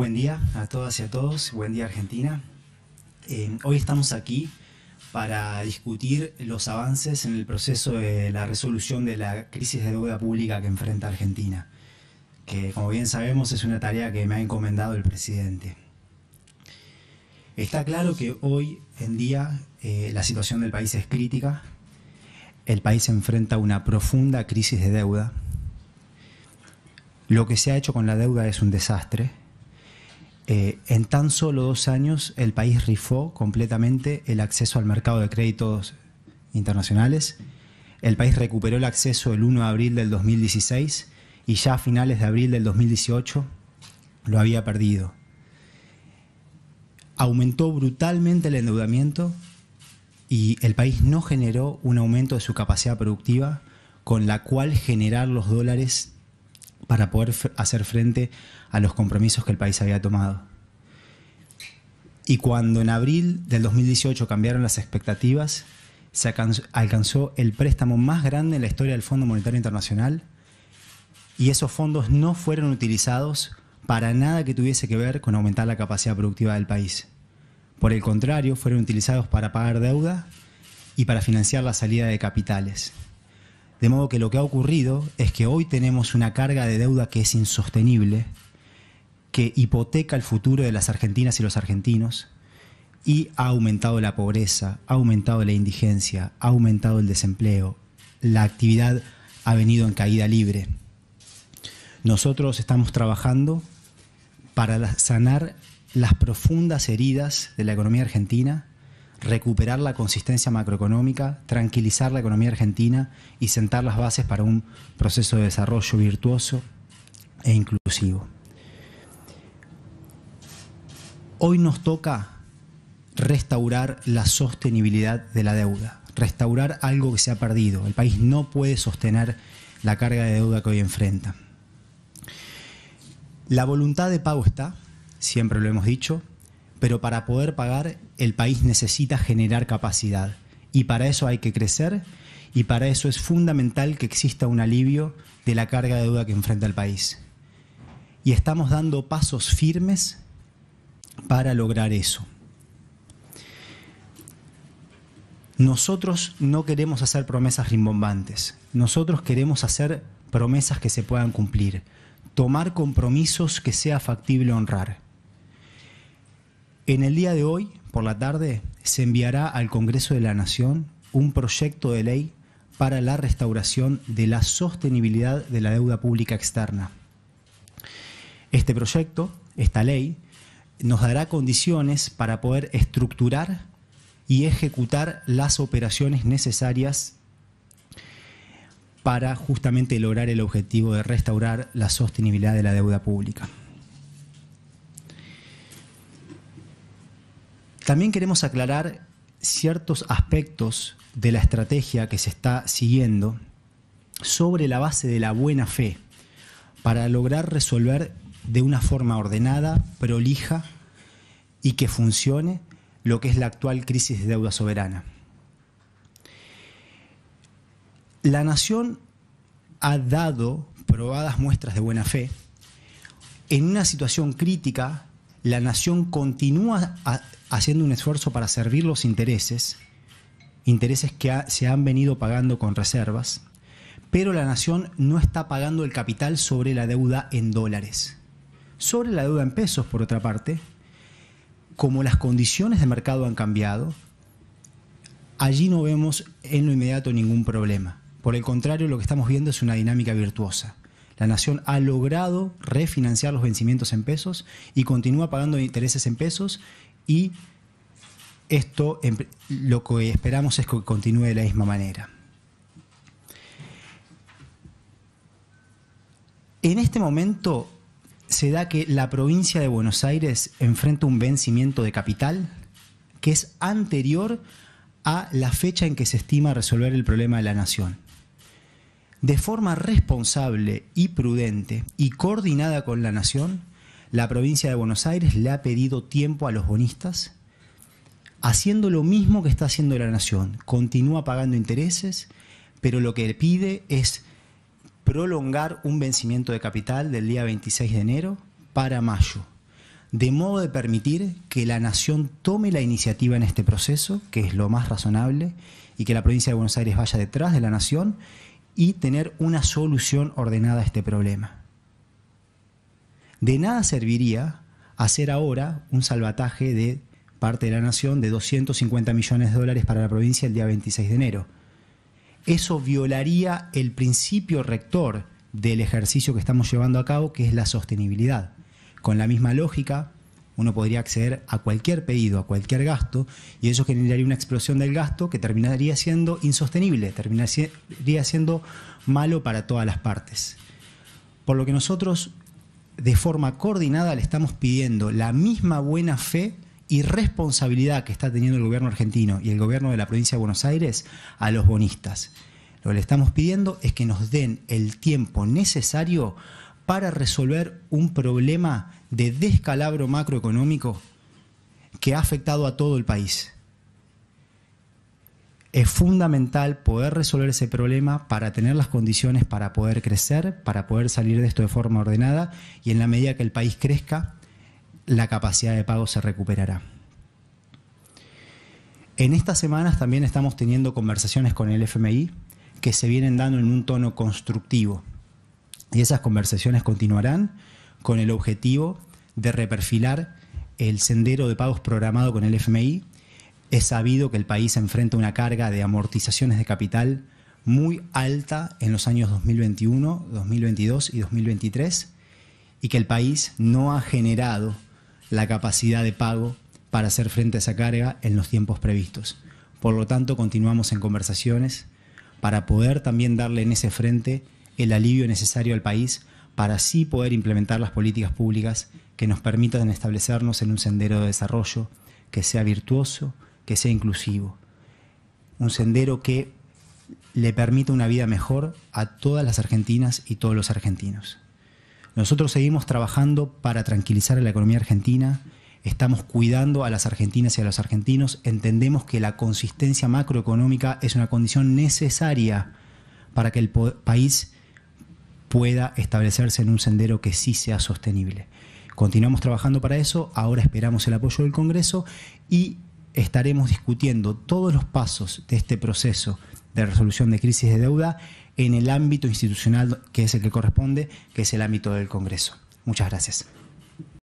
Buen día a todas y a todos, buen día Argentina. Eh, hoy estamos aquí para discutir los avances en el proceso de la resolución de la crisis de deuda pública que enfrenta Argentina, que como bien sabemos es una tarea que me ha encomendado el presidente. Está claro que hoy en día eh, la situación del país es crítica, el país enfrenta una profunda crisis de deuda, lo que se ha hecho con la deuda es un desastre, eh, en tan solo dos años el país rifó completamente el acceso al mercado de créditos internacionales. El país recuperó el acceso el 1 de abril del 2016 y ya a finales de abril del 2018 lo había perdido. Aumentó brutalmente el endeudamiento y el país no generó un aumento de su capacidad productiva con la cual generar los dólares para poder hacer frente a los compromisos que el país había tomado. Y cuando en abril del 2018 cambiaron las expectativas, se alcanzó el préstamo más grande en la historia del Fondo Monetario Internacional y esos fondos no fueron utilizados para nada que tuviese que ver con aumentar la capacidad productiva del país. Por el contrario, fueron utilizados para pagar deuda y para financiar la salida de capitales. De modo que lo que ha ocurrido es que hoy tenemos una carga de deuda que es insostenible, que hipoteca el futuro de las argentinas y los argentinos y ha aumentado la pobreza, ha aumentado la indigencia, ha aumentado el desempleo, la actividad ha venido en caída libre. Nosotros estamos trabajando para sanar las profundas heridas de la economía argentina recuperar la consistencia macroeconómica, tranquilizar la economía argentina y sentar las bases para un proceso de desarrollo virtuoso e inclusivo. Hoy nos toca restaurar la sostenibilidad de la deuda, restaurar algo que se ha perdido. El país no puede sostener la carga de deuda que hoy enfrenta. La voluntad de pago está, siempre lo hemos dicho, pero para poder pagar el país necesita generar capacidad y para eso hay que crecer y para eso es fundamental que exista un alivio de la carga de deuda que enfrenta el país. Y estamos dando pasos firmes para lograr eso. Nosotros no queremos hacer promesas rimbombantes, nosotros queremos hacer promesas que se puedan cumplir, tomar compromisos que sea factible honrar. En el día de hoy, por la tarde, se enviará al Congreso de la Nación un proyecto de ley para la restauración de la sostenibilidad de la deuda pública externa. Este proyecto, esta ley, nos dará condiciones para poder estructurar y ejecutar las operaciones necesarias para justamente lograr el objetivo de restaurar la sostenibilidad de la deuda pública. También queremos aclarar ciertos aspectos de la estrategia que se está siguiendo sobre la base de la buena fe para lograr resolver de una forma ordenada, prolija y que funcione lo que es la actual crisis de deuda soberana. La nación ha dado probadas muestras de buena fe en una situación crítica la nación continúa haciendo un esfuerzo para servir los intereses, intereses que se han venido pagando con reservas, pero la nación no está pagando el capital sobre la deuda en dólares. Sobre la deuda en pesos, por otra parte, como las condiciones de mercado han cambiado, allí no vemos en lo inmediato ningún problema. Por el contrario, lo que estamos viendo es una dinámica virtuosa. La nación ha logrado refinanciar los vencimientos en pesos y continúa pagando intereses en pesos y esto lo que esperamos es que continúe de la misma manera. En este momento se da que la provincia de Buenos Aires enfrenta un vencimiento de capital que es anterior a la fecha en que se estima resolver el problema de la nación de forma responsable y prudente y coordinada con la nación, la provincia de Buenos Aires le ha pedido tiempo a los bonistas, haciendo lo mismo que está haciendo la nación. Continúa pagando intereses, pero lo que pide es prolongar un vencimiento de capital del día 26 de enero para mayo, de modo de permitir que la nación tome la iniciativa en este proceso, que es lo más razonable, y que la provincia de Buenos Aires vaya detrás de la nación y tener una solución ordenada a este problema. De nada serviría hacer ahora un salvataje de parte de la nación de 250 millones de dólares para la provincia el día 26 de enero. Eso violaría el principio rector del ejercicio que estamos llevando a cabo, que es la sostenibilidad. Con la misma lógica, uno podría acceder a cualquier pedido, a cualquier gasto, y eso generaría una explosión del gasto que terminaría siendo insostenible, terminaría siendo malo para todas las partes. Por lo que nosotros, de forma coordinada, le estamos pidiendo la misma buena fe y responsabilidad que está teniendo el gobierno argentino y el gobierno de la provincia de Buenos Aires a los bonistas. Lo que le estamos pidiendo es que nos den el tiempo necesario para resolver un problema de descalabro macroeconómico que ha afectado a todo el país. Es fundamental poder resolver ese problema para tener las condiciones para poder crecer, para poder salir de esto de forma ordenada y en la medida que el país crezca, la capacidad de pago se recuperará. En estas semanas también estamos teniendo conversaciones con el FMI que se vienen dando en un tono constructivo. Y esas conversaciones continuarán con el objetivo de reperfilar el sendero de pagos programado con el FMI. Es sabido que el país enfrenta una carga de amortizaciones de capital muy alta en los años 2021, 2022 y 2023 y que el país no ha generado la capacidad de pago para hacer frente a esa carga en los tiempos previstos. Por lo tanto, continuamos en conversaciones para poder también darle en ese frente el alivio necesario al país para así poder implementar las políticas públicas que nos permitan establecernos en un sendero de desarrollo que sea virtuoso, que sea inclusivo. Un sendero que le permita una vida mejor a todas las argentinas y todos los argentinos. Nosotros seguimos trabajando para tranquilizar a la economía argentina, estamos cuidando a las argentinas y a los argentinos, entendemos que la consistencia macroeconómica es una condición necesaria para que el país pueda establecerse en un sendero que sí sea sostenible. Continuamos trabajando para eso, ahora esperamos el apoyo del Congreso y estaremos discutiendo todos los pasos de este proceso de resolución de crisis de deuda en el ámbito institucional que es el que corresponde, que es el ámbito del Congreso. Muchas gracias.